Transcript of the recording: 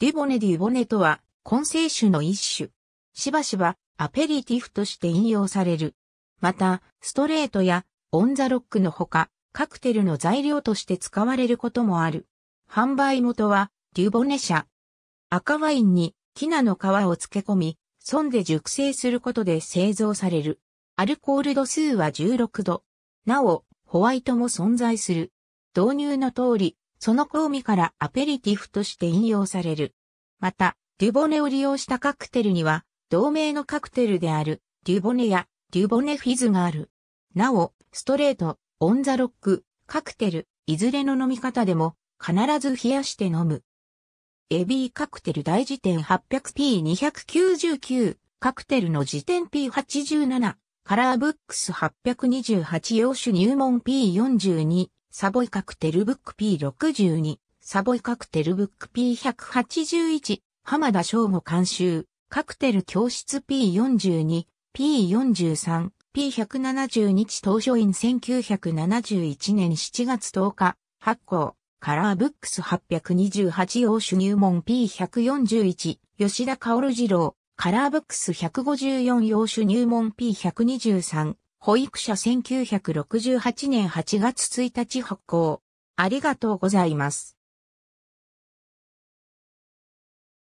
デュボネデュボネとは、混成種の一種。しばしば、アペリティフとして引用される。また、ストレートや、オンザロックのほか、カクテルの材料として使われることもある。販売元は、デュボネ社。赤ワインに、キナの皮を漬け込み、損で熟成することで製造される。アルコール度数は16度。なお、ホワイトも存在する。導入の通り、その香味からアペリティフとして引用される。また、デュボネを利用したカクテルには、同名のカクテルである、デュボネや、デュボネフィズがある。なお、ストレート、オンザロック、カクテル、いずれの飲み方でも、必ず冷やして飲む。エビーカクテル大辞典 800P299、カクテルの辞典 P87、カラーブックス828洋酒入門 P42、サボイカクテルブック P62、サボイカクテルブック P181、浜田省吾監修、カクテル教室 P42、P43、p 1 7 0日当初院1971年7月10日、発行、カラーブックス828欧主入門 P141、吉田薫二郎、カラーブックス154洋種入門 P123、保育者1968年8月1日発行。ありがとうございます。